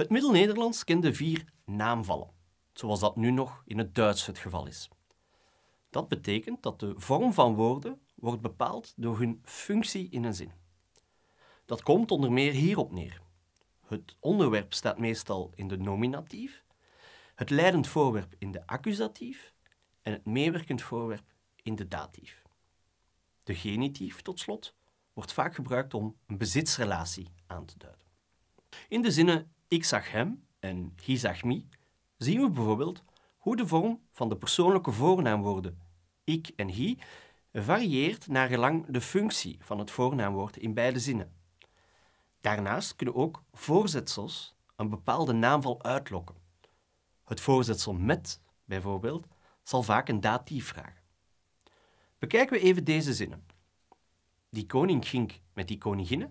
Het Middel-Nederlands kende vier naamvallen, zoals dat nu nog in het Duits het geval is. Dat betekent dat de vorm van woorden wordt bepaald door hun functie in een zin. Dat komt onder meer hierop neer. Het onderwerp staat meestal in de nominatief, het leidend voorwerp in de accusatief en het meewerkend voorwerp in de datief. De genitief, tot slot, wordt vaak gebruikt om een bezitsrelatie aan te duiden. In de zinnen ik zag hem en hij zag me, zien we bijvoorbeeld hoe de vorm van de persoonlijke voornaamwoorden ik en hij varieert naar gelang de functie van het voornaamwoord in beide zinnen. Daarnaast kunnen ook voorzetsels een bepaalde naamval uitlokken. Het voorzetsel met, bijvoorbeeld, zal vaak een datief vragen. Bekijken we even deze zinnen. Die koning ging met die koninginne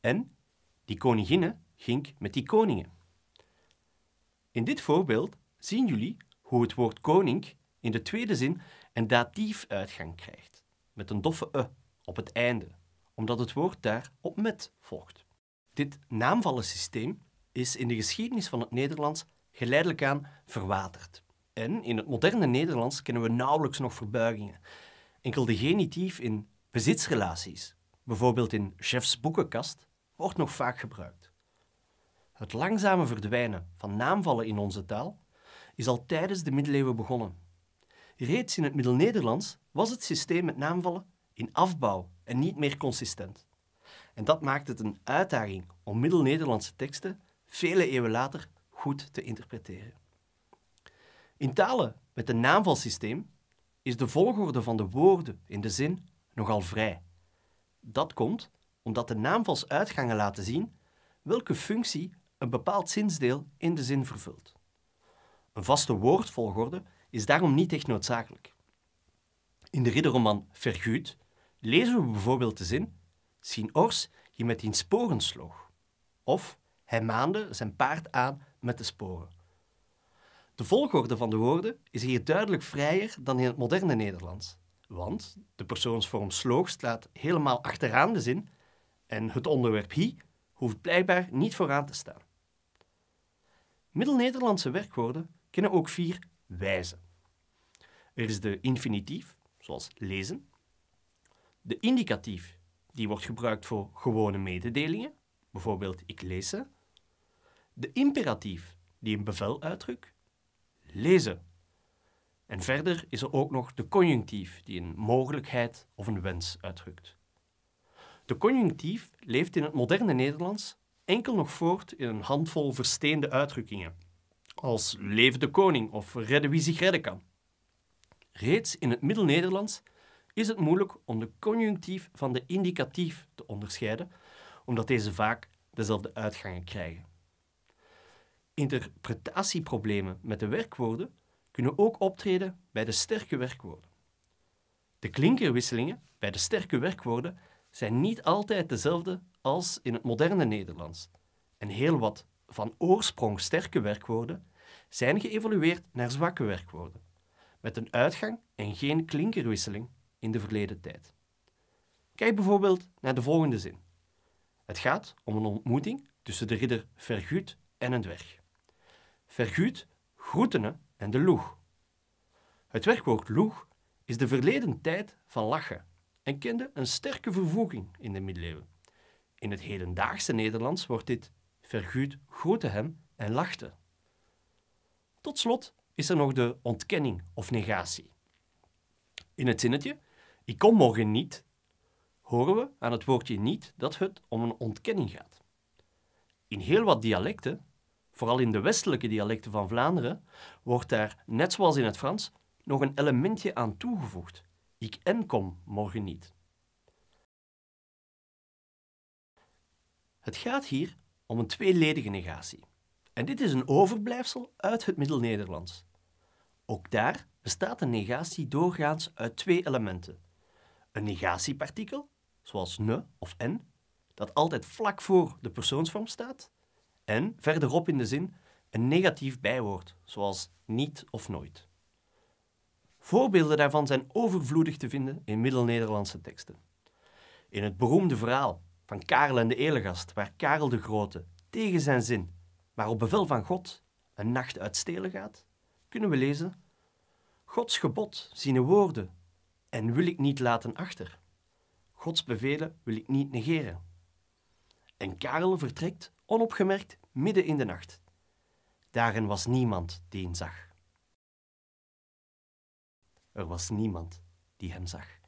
en die koninginne Gink met die koningen. In dit voorbeeld zien jullie hoe het woord koning in de tweede zin een datief uitgang krijgt, met een doffe e op het einde, omdat het woord daar op met volgt. Dit naamvallensysteem is in de geschiedenis van het Nederlands geleidelijk aan verwaterd. En in het moderne Nederlands kennen we nauwelijks nog verbuigingen. Enkel de genitief in bezitsrelaties, bijvoorbeeld in chefs boekenkast, wordt nog vaak gebruikt. Het langzame verdwijnen van naamvallen in onze taal is al tijdens de middeleeuwen begonnen. Reeds in het Middelnederlands was het systeem met naamvallen in afbouw en niet meer consistent. En dat maakt het een uitdaging om middel-Nederlandse teksten vele eeuwen later goed te interpreteren. In talen met een naamvalsysteem is de volgorde van de woorden in de zin nogal vrij. Dat komt omdat de naamvalsuitgangen laten zien welke functie een bepaald zinsdeel in de zin vervult. Een vaste woordvolgorde is daarom niet echt noodzakelijk. In de ridderroman Verguut lezen we bijvoorbeeld de zin Sien Ors je met die sporen sloeg. Of hij maande zijn paard aan met de sporen. De volgorde van de woorden is hier duidelijk vrijer dan in het moderne Nederlands. Want de persoonsvorm sloog staat helemaal achteraan de zin en het onderwerp hi hoeft blijkbaar niet vooraan te staan. Midden-Nederlandse werkwoorden kennen ook vier wijzen. Er is de infinitief, zoals lezen. De indicatief, die wordt gebruikt voor gewone mededelingen, bijvoorbeeld ik lees ze. De imperatief, die een bevel uitdrukt, lezen. En verder is er ook nog de conjunctief, die een mogelijkheid of een wens uitdrukt. De conjunctief leeft in het moderne Nederlands enkel nog voort in een handvol versteende uitdrukkingen, als leven de koning of redden wie zich redden kan. Reeds in het Middelnederlands is het moeilijk om de conjunctief van de indicatief te onderscheiden, omdat deze vaak dezelfde uitgangen krijgen. Interpretatieproblemen met de werkwoorden kunnen ook optreden bij de sterke werkwoorden. De klinkerwisselingen bij de sterke werkwoorden zijn niet altijd dezelfde als in het moderne Nederlands. En heel wat van oorsprong sterke werkwoorden zijn geëvolueerd naar zwakke werkwoorden, met een uitgang en geen klinkerwisseling in de verleden tijd. Kijk bijvoorbeeld naar de volgende zin. Het gaat om een ontmoeting tussen de ridder Verguut en een dwerg. Verguut groetene en de loeg. Het werkwoord loeg is de verleden tijd van lachen en kende een sterke vervoeging in de middeleeuwen. In het hedendaagse Nederlands wordt dit Verguut grote hem en lachte. Tot slot is er nog de ontkenning of negatie. In het zinnetje ik kom morgen niet horen we aan het woordje niet dat het om een ontkenning gaat. In heel wat dialecten, vooral in de westelijke dialecten van Vlaanderen, wordt daar, net zoals in het Frans, nog een elementje aan toegevoegd, ik en kom morgen niet. Het gaat hier om een tweeledige negatie. En dit is een overblijfsel uit het Middel-Nederlands. Ook daar bestaat een negatie doorgaans uit twee elementen. Een negatiepartikel, zoals ne of en, dat altijd vlak voor de persoonsvorm staat, en verderop in de zin een negatief bijwoord, zoals niet of nooit. Voorbeelden daarvan zijn overvloedig te vinden in middel-Nederlandse teksten. In het beroemde verhaal van Karel en de Elegast, waar Karel de Grote tegen zijn zin, maar op bevel van God, een nacht uit stelen gaat, kunnen we lezen Gods gebod, zien woorden, en wil ik niet laten achter. Gods bevelen wil ik niet negeren. En Karel vertrekt, onopgemerkt, midden in de nacht. Daarin was niemand die ihn zag. Er was niemand die hem zag.